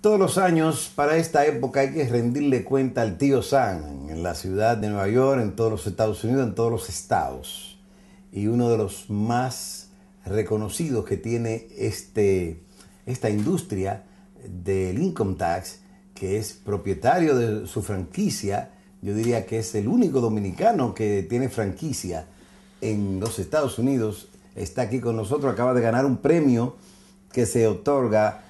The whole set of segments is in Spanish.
Todos los años para esta época hay que rendirle cuenta al tío Sam en la ciudad de Nueva York, en todos los Estados Unidos, en todos los estados. Y uno de los más reconocidos que tiene este, esta industria del income tax, que es propietario de su franquicia, yo diría que es el único dominicano que tiene franquicia en los Estados Unidos, está aquí con nosotros, acaba de ganar un premio que se otorga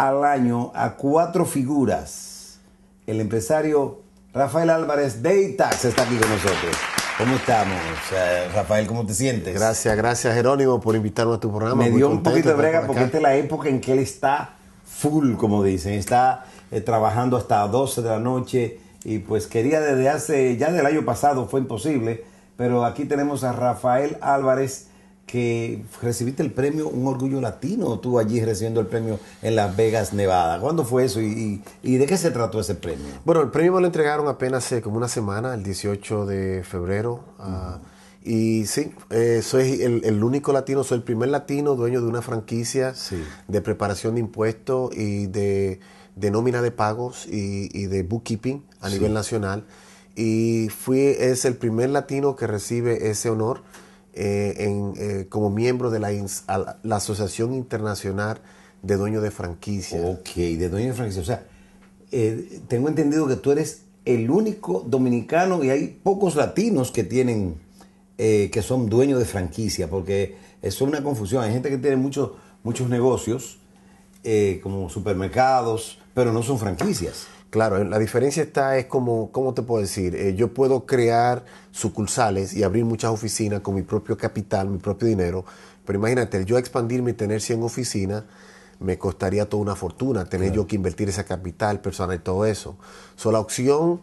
al año a cuatro figuras. El empresario Rafael Álvarez de ITAX está aquí con nosotros. ¿Cómo estamos, eh, Rafael? ¿Cómo te sientes? Gracias, gracias Jerónimo por invitarnos a tu programa. Me dio un poquito de brega porque esta es la época en que él está full, como dicen. Está eh, trabajando hasta 12 de la noche y pues quería desde hace, ya del año pasado fue imposible, pero aquí tenemos a Rafael Álvarez que recibiste el premio Un Orgullo Latino, tú allí recibiendo el premio en Las Vegas, Nevada. ¿Cuándo fue eso y, de qué se trató ese premio? Bueno, el premio me lo entregaron apenas como una semana, el 18 de febrero. Ah, y sí, eh, soy el, único latino, soy el primer latino dueño de una franquicia de preparación de impuestos y de, nómina de pagos y, de bookkeeping a nivel nacional. Y fui, es el primer latino que recibe ese honor. Eh, en, eh, como miembro de la, la, Asociación Internacional de Dueños de Franquicias. Ok, de Dueños de Franquicias. O sea, eh, tengo entendido que tú eres el único dominicano y hay pocos latinos que tienen, que son dueños de franquicia, porque eso es una confusión. Hay gente que tiene muchos muchos negocios, como supermercados, pero no son franquicias. Claro, la diferencia está, es como, ¿cómo te puedo decir? Eh, yo puedo crear sucursales y abrir muchas oficinas con mi propio capital, mi propio dinero, pero imagínate, yo expandirme y tener 100 oficinas, me costaría toda una fortuna, tener yo que invertir ese capital, personal y todo eso. So, la opción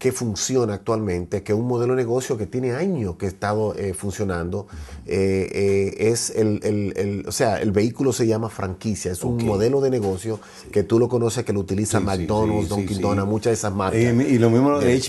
que funciona actualmente, que un modelo de negocio que tiene años que ha estado eh, funcionando, eh, eh, es el, o sea, el vehículo se llama franquicia, es un modelo de negocio que tú lo conoces, que lo utiliza McDonald's, Don Dunkin' muchas de esas marcas. y lo mismo de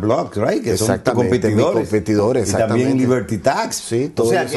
Block, right? Que son competidores. y también Liberty Tax. Sí,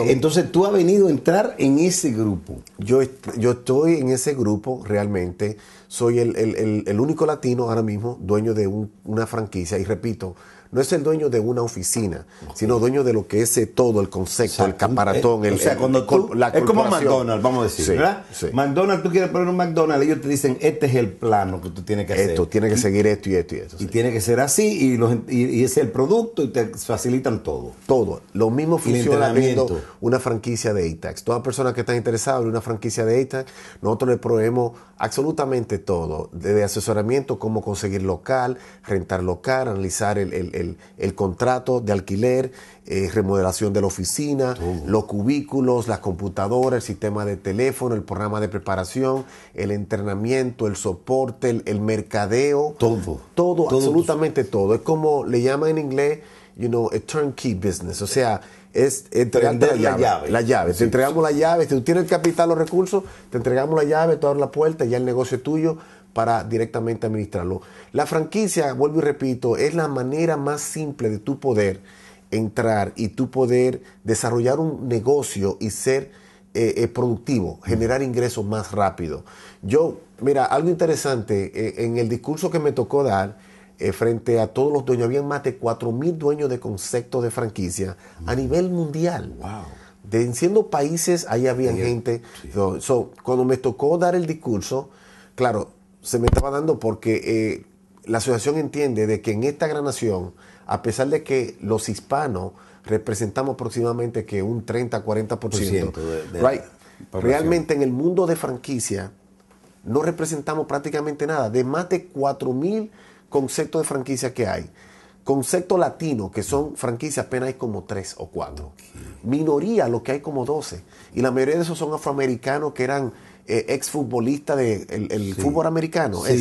entonces tú has venido a entrar en ese grupo. Yo, yo estoy en ese grupo realmente soy el, el, el, único latino ahora mismo dueño de una franquicia y repito, no es el dueño de una oficina, sino dueño de lo que es eh, todo, el concepto, el caparatón, eh, el, o sea, cuando Es como McDonald's, vamos a decir, ¿verdad? McDonald's, tú quieres poner un McDonald's, ellos te dicen, este es el plano que tú tienes que hacer. Esto, tiene que seguir esto y esto y esto. Y tiene que ser así, y, es el producto, y te facilitan todo. Todo. Lo mismo funciona viendo una franquicia de ATAX. Toda persona que está interesada en una franquicia de ATAX, nosotros le proveemos absolutamente todo, desde asesoramiento, cómo conseguir local, rentar local, analizar el el, contrato de alquiler, eh, remodelación de la oficina, los cubículos, las computadoras, el sistema de teléfono, el programa de preparación, el entrenamiento, el soporte, el, mercadeo. Todo. Todo, absolutamente todo. Es como le llaman en inglés, you know, a turnkey business. O sea, es entregar la, la llave. te entregamos las la llave. Si tú tienes el capital, los recursos, te entregamos la llave, tú abres la puerta, y ya el negocio es tuyo para directamente administrarlo. La franquicia, vuelvo y repito, es la manera más simple de tu poder entrar y tu poder desarrollar un negocio y ser eh, eh, productivo, generar ingresos más rápido. Yo, mira, algo interesante, eh, en el discurso que me tocó dar, frente a todos los dueños, habían más de mil dueños de conceptos de franquicia a mm. nivel mundial. Wow. De, siendo países, ahí había gente. cuando me tocó dar el discurso, claro, se me estaba dando porque eh, la asociación entiende de que en esta gran nación, a pesar de que los hispanos representamos aproximadamente que un 30-40%, realmente en el mundo de franquicia no representamos prácticamente nada. De más de 4.000 conceptos de franquicia que hay, conceptos latinos, que son franquicias, apenas hay como 3 o 4. Minoría, lo que hay como 12. Y la mayoría de esos son afroamericanos que eran Ex eh, exfutbolista del de, el, fútbol americano, que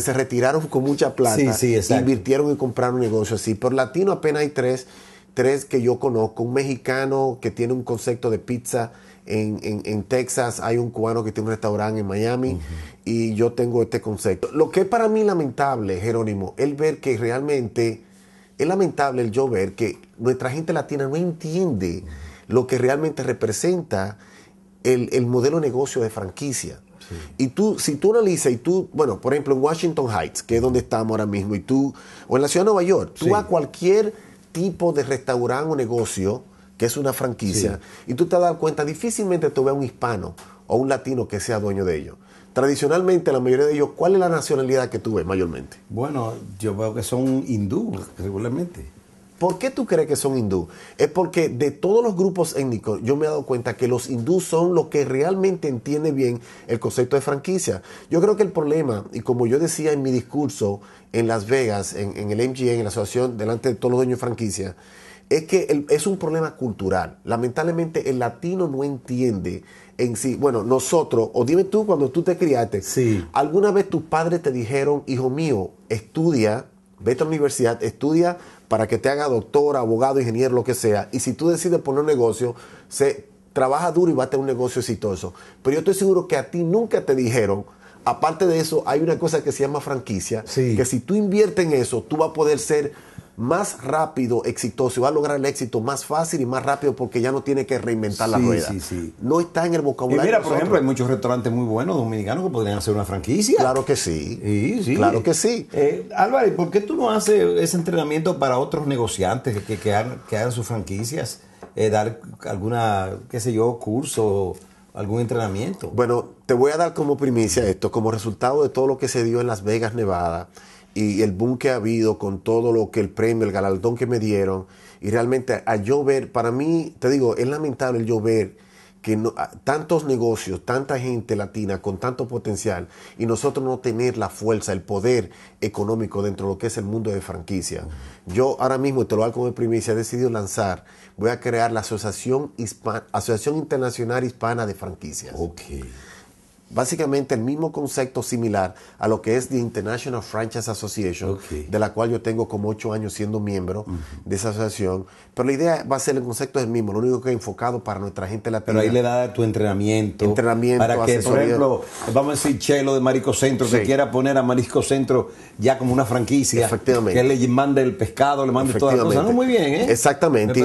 se retiraron con mucha plata, invirtieron y compraron un negocio así. Por latino apenas hay tres, tres que yo conozco, un mexicano que tiene un concepto de pizza. En, en, Texas, hay un cubano que tiene un restaurante en Miami y yo tengo este concepto. Lo que es para mí lamentable, Jerónimo, el ver que realmente es lamentable el yo ver que nuestra gente latina no entiende lo que realmente representa el, modelo de negocio de franquicia. Y tú, si tú analizas y tú, bueno, por ejemplo, en Washington Heights, que es donde estamos ahora mismo, y tú, o en la ciudad de Nueva York, tú vas a cualquier tipo de restaurante o negocio, que es una franquicia, y tú te das cuenta, difícilmente tú a un hispano o un latino que sea dueño de ellos. Tradicionalmente, la mayoría de ellos, ¿cuál es la nacionalidad que tú ves mayormente? Bueno, yo veo que son hindú, regularmente. ¿Por qué tú crees que son hindú? Es porque de todos los grupos étnicos yo me he dado cuenta que los hindús son los que realmente entienden bien el concepto de franquicia. Yo creo que el problema, y como yo decía en mi discurso en Las Vegas, en, el MGM, en la asociación, delante de todos los dueños de franquicia, es que es un problema cultural. Lamentablemente el latino no entiende en sí. Bueno, nosotros, o dime tú cuando tú te criaste, ¿alguna vez tus padres te dijeron, hijo mío, estudia, vete a la universidad, estudia para que te haga doctor, abogado, ingeniero, lo que sea. Y si tú decides poner un negocio, se trabaja duro y va a tener un negocio exitoso. Pero yo estoy seguro que a ti nunca te dijeron, aparte de eso, hay una cosa que se llama franquicia, que si tú inviertes en eso, tú vas a poder ser más rápido, exitoso, va a lograr el éxito más fácil y más rápido porque ya no tiene que reinventar la rueda. No está en el vocabulario. mira, por ejemplo, hay muchos restaurantes muy buenos dominicanos que podrían hacer una franquicia. Claro que sí. sí, sí. Claro que sí. Eh, Álvaro, ¿por qué tú no haces ese entrenamiento para otros negociantes que, hagan, que hagan sus franquicias? Eh, dar alguna, qué sé yo, curso algún entrenamiento. Bueno, te voy a dar como primicia esto, como resultado de todo lo que se dio en Las Vegas, Nevada, y el boom que ha habido con todo lo que el premio, el galardón que me dieron, y realmente a llover para mí, te digo, es lamentable yo ver que no, tantos negocios, tanta gente latina con tanto potencial y nosotros no tener la fuerza, el poder económico dentro de lo que es el mundo de franquicia. Yo ahora mismo, te lo hago como primicia, he decidido lanzar, voy a crear la Asociación, Asociación Internacional Hispana de Franquicias. Okay básicamente el mismo concepto similar a lo que es the International Franchise Association, de la cual yo tengo como ocho años siendo miembro de esa asociación. Pero la idea va a ser el concepto es el mismo, lo único que enfocado para nuestra gente latina. Pero ahí le da tu entrenamiento. Entrenamiento. Para que, por ejemplo, vamos a decir Chelo de Marisco Centro, que quiera poner a Marisco Centro ya como una franquicia. Efectivamente. Que le mande el pescado, le mande todas las cosas. muy bien, ¿eh? Exactamente.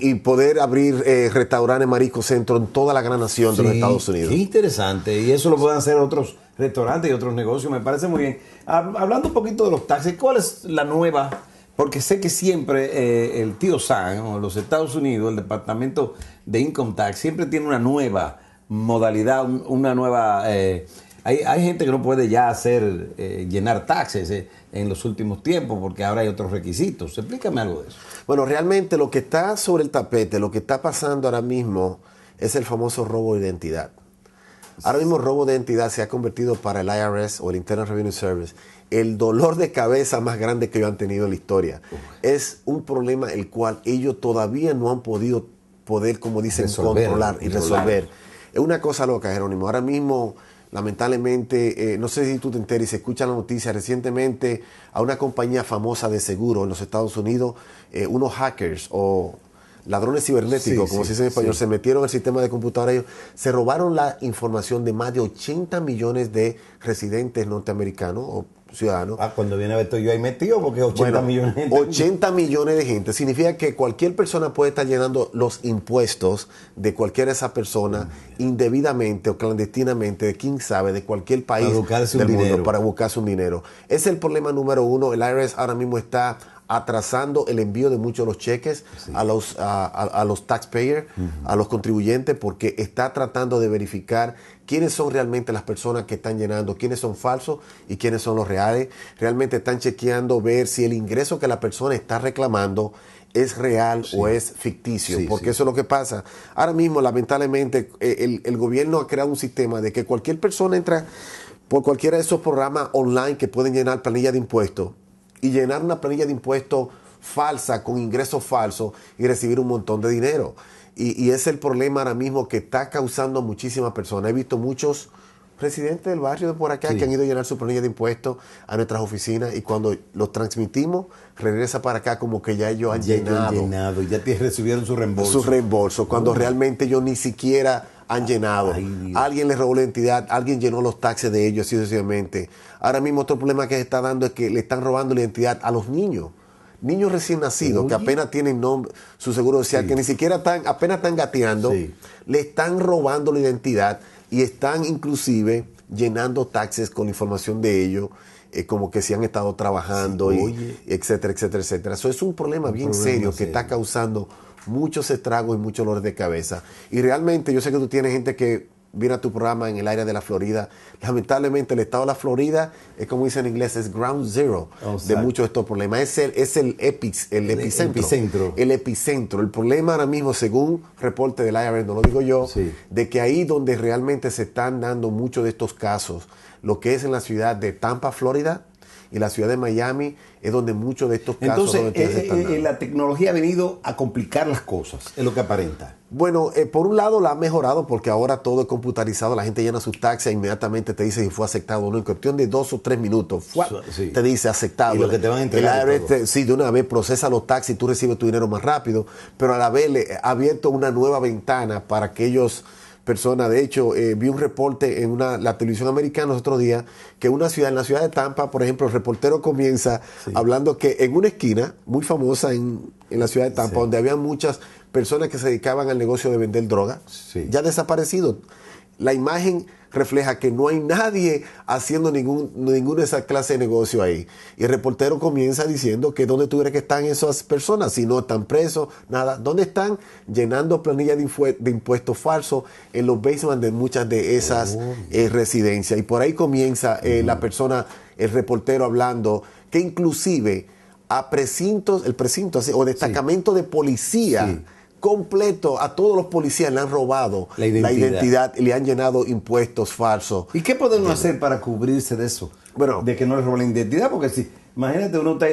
Y, poder abrir eh, restaurantes Marisco Centro en toda la gran nación de los Estados Unidos. Qué interesante y eso lo pueden hacer otros restaurantes y otros negocios, me parece muy bien. Hablando un poquito de los taxis, ¿cuál es la nueva? Porque sé que siempre eh, el tío San o los Estados Unidos, el Departamento de Income Tax, siempre tiene una nueva modalidad, una nueva... Eh, hay, gente que no puede ya hacer, eh, llenar taxes en los últimos tiempos porque ahora hay otros requisitos. Explícame algo de eso. Bueno, realmente lo que está sobre el tapete, lo que está pasando ahora mismo es el famoso robo de identidad. Ahora mismo robo de entidad se ha convertido para el IRS o el Internal Revenue Service el dolor de cabeza más grande que ellos han tenido en la historia. Es un problema el cual ellos todavía no han podido poder, como dicen, controlar y resolver. Es una cosa loca, Jerónimo. Ahora mismo, lamentablemente, eh, no sé si tú te enteras, se escucha la noticia recientemente a una compañía famosa de seguro en los Estados Unidos, eh, unos hackers o ladrones cibernéticos, como se dice en español, se metieron al sistema de computadora. Ellos se robaron la información de más de 80 millones de residentes norteamericanos o ciudadanos. Ah, cuando viene a ver, yo ahí metido porque 80 millones de gente. 80 millones de gente. Significa que cualquier persona puede estar llenando los impuestos de cualquiera de esas personas mm, indebidamente o clandestinamente, de quién sabe, de cualquier país del mundo para buscar su dinero. Ese es el problema número uno. El IRS ahora mismo está atrasando el envío de muchos de los cheques a los, a, los taxpayers, a los contribuyentes, porque está tratando de verificar quiénes son realmente las personas que están llenando, quiénes son falsos y quiénes son los reales. Realmente están chequeando ver si el ingreso que la persona está reclamando es real o es ficticio, porque eso es lo que pasa. Ahora mismo, lamentablemente, eh, el, el, gobierno ha creado un sistema de que cualquier persona entra por cualquiera de esos programas online que pueden llenar planilla de impuestos y llenar una planilla de impuestos falsa con ingresos falsos y recibir un montón de dinero. Y, es el problema ahora mismo que está causando a muchísimas personas. He visto muchos presidentes del barrio de por acá que han ido a llenar su planilla de impuestos a nuestras oficinas y cuando los transmitimos regresa para acá como que ya ellos han llenado. ya recibieron su reembolso. Su reembolso, cuando realmente yo ni siquiera han llenado. alguien les robó la identidad, alguien llenó los taxes de ellos, así sucesivamente. Ahora mismo otro problema que se está dando es que le están robando la identidad a los niños. Niños recién nacidos que apenas tienen nombre, su seguro social, que ni siquiera están, apenas están gateando, le están robando la identidad y están inclusive llenando taxes con información de ellos, eh, como que si han estado trabajando, y, etcétera, etcétera, etcétera. Eso es un problema bien serio que está causando muchos estragos y muchos dolor de cabeza. Y realmente yo sé que tú tienes gente que viene a tu programa en el área de la Florida. Lamentablemente el estado de la Florida es como dicen en inglés, es ground zero de muchos de estos problemas. Es el, es el, epic, el, epicentro, El epicentro. El problema ahora mismo, según reporte del IRS, no lo digo yo, de que ahí donde realmente se están dando muchos de estos casos, lo que es en la ciudad de Tampa, Florida, y la ciudad de Miami es donde muchos de estos casos... Entonces, eh, eh, eh, la tecnología ha venido a complicar las cosas, es lo que aparenta. Bueno, por un lado la ha mejorado porque ahora todo es computarizado, la gente llena sus taxis e inmediatamente te dice si fue aceptado o no, en cuestión de dos o tres minutos, te dice aceptado. Y lo que te van a entregar. Este, sí, de una vez procesa los taxis, tú recibes tu dinero más rápido, pero a la vez le ha abierto una nueva ventana para aquellos persona, De hecho, eh, vi un reporte en una, la televisión americana otro día que una ciudad, en la ciudad de Tampa, por ejemplo, el reportero comienza hablando que en una esquina muy famosa en, en la ciudad de Tampa, donde había muchas personas que se dedicaban al negocio de vender droga, ya ya desaparecido. La imagen refleja que no hay nadie haciendo ningún, ninguna de esas clases de negocio ahí. Y el reportero comienza diciendo que dónde tuviera que están esas personas, si no están presos, nada. ¿Dónde están llenando planillas de, impuestos falsos en los basements de muchas de esas oh, eh, residencias? Y por ahí comienza eh, la persona, el reportero hablando, que inclusive a precintos, el precinto o destacamento de policía completo a todos los policías le han robado la identidad, le han llenado impuestos falsos. ¿Y qué podemos hacer para cubrirse de eso? Bueno, de que no le roben la identidad, porque si, imagínate, uno está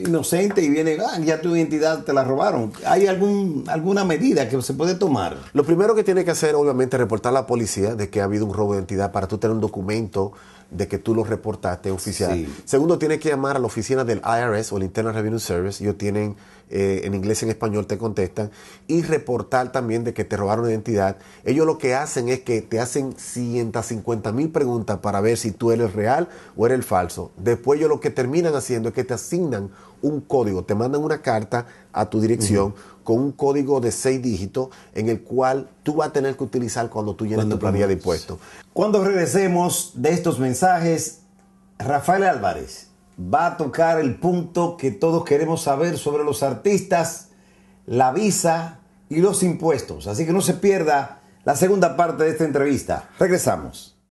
inocente y viene, ah, ya tu identidad te la robaron. ¿Hay algún, alguna medida que se puede tomar? Lo primero que tiene que hacer, obviamente, es reportar a la policía de que ha habido un robo de identidad para tú tener un documento de que tú lo reportaste oficial. Segundo, tienes que llamar a la oficina del IRS o el Internal Revenue Service. Ellos tienen eh, en inglés y en español te contestan. Y reportar también de que te robaron identidad. Ellos lo que hacen es que te hacen 150 mil preguntas para ver si tú eres real o eres el falso. Después ellos lo que terminan haciendo es que te asignan un código, te mandan una carta a tu dirección con un código de seis dígitos en el cual tú vas a tener que utilizar cuando tú llenes tu planilla de impuestos. Cuando regresemos de estos mensajes, Rafael Álvarez va a tocar el punto que todos queremos saber sobre los artistas, la visa y los impuestos. Así que no se pierda la segunda parte de esta entrevista. Regresamos.